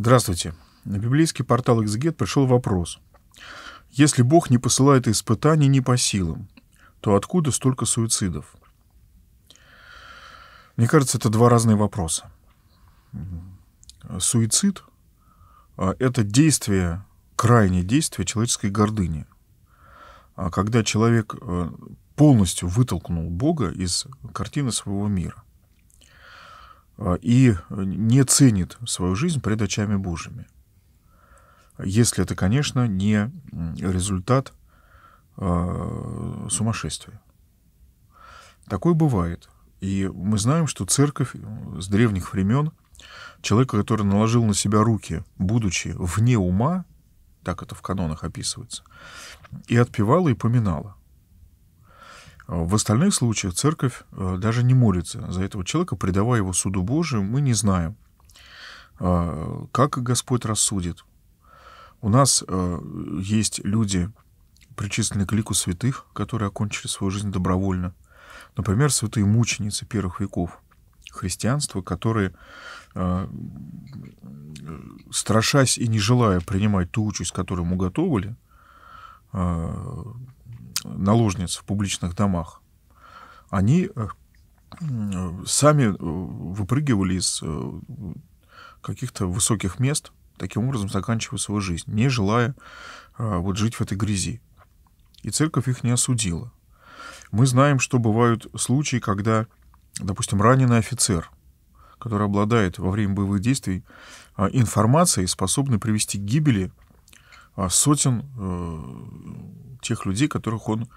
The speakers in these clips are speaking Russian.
Здравствуйте. На библейский портал «Экзегет» пришел вопрос. Если Бог не посылает испытаний не по силам, то откуда столько суицидов? Мне кажется, это два разные вопроса. Суицид а, — это действие, крайнее действие человеческой гордыни. А когда человек э, полностью вытолкнул Бога из картины своего мира. А, и не ценит свою жизнь пред очами Божьими. Если это, конечно, не результат а, сумасшествия. Такое бывает. И мы знаем, что церковь э, с древних времен человека, который наложил на себя руки, будучи вне ума, так это в канонах описывается, и отпевала, и поминала. В остальных случаях церковь э, даже не молится за этого человека, предавая его суду Божию, мы не знаем, э, как Господь рассудит. У нас э, есть люди, причисленные к лику святых, которые окончили свою жизнь добровольно. Например, святые мученицы первых веков христианства, которые, страшась и не желая принимать ту участь, которую ему готовили, наложниц в публичных домах, они э, сами э, выпрыгивали из э, каких-то высоких мест, таким образом заканчивая свою жизнь, не желая вот жить в этой грязи. И церковь их не осудила. Мы знаем, что бывают случаи, когда, допустим, раненый офицер, который обладает во время боевых действий информацией, способной привести к гибели сотен тех людей, которых он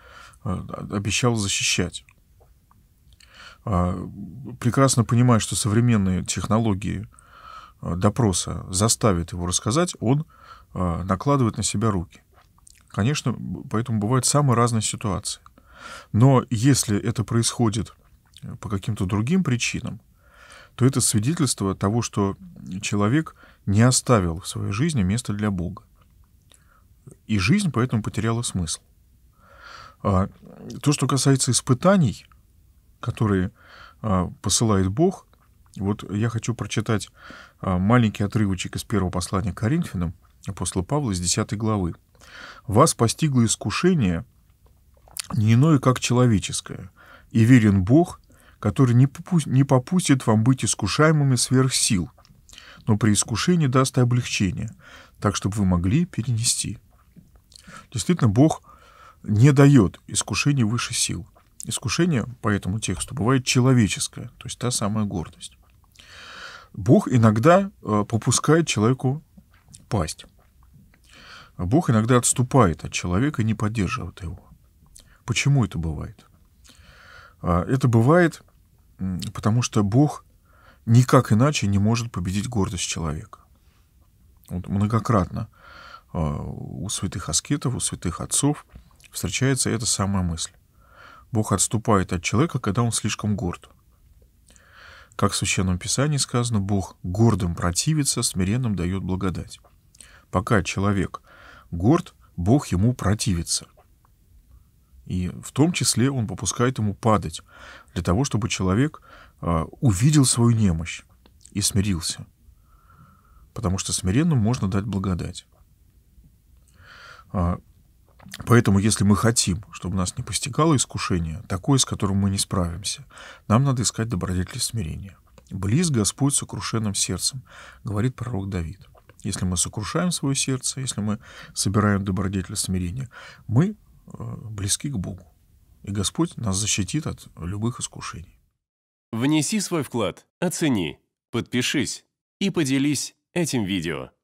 э, обещал защищать. А, прекрасно понимая, что современные технологии э, допроса заставят его рассказать, он э, накладывает на себя руки. Конечно, поэтому бывают самые разные ситуации. Но если это происходит по каким-то другим причинам, то это свидетельство того, что человек не оставил в своей жизни места для Бога и жизнь поэтому потеряла смысл. А, то, что касается испытаний, которые а, посылает Бог, вот я хочу прочитать а, маленький отрывочек из первого послания к Коринфянам апостола Павла из 10 главы. «Вас постигло искушение не иное, как человеческое, и верен Бог, который не, не попустит вам быть искушаемыми сверх сил, но при искушении даст и облегчение, так, чтобы вы могли перенести» действительно Бог не дает искушений выше сил. Искушение по этому тексту бывает человеческое, то есть та самая гордость. Бог иногда э, попускает человеку пасть. Бог иногда отступает от человека и не поддерживает его. Почему это бывает? А, это бывает, потому что Бог никак иначе не может победить гордость человека. Вот многократно а, у святых аскетов, у святых отцов встречается эта самая мысль. Бог отступает от человека, когда он слишком горд. Как в Священном Писании сказано, Бог гордым противится, смиренным дает благодать. Пока человек горд, Бог ему противится. И в том числе он попускает ему падать, для того, чтобы человек а, увидел свою немощь и смирился. Потому что смиренным можно дать благодать. А, поэтому, если мы хотим, чтобы нас не постигало искушение, такое, с которым мы не справимся, нам надо искать добродетель смирения. «Близ Господь сокрушенным сердцем», — говорит пророк Давид. Если мы сокрушаем свое сердце, если мы собираем добродетель смирения, мы э, близки к Богу. И Господь нас защитит от любых искушений. Внеси свой вклад, оцени, подпишись и поделись этим видео.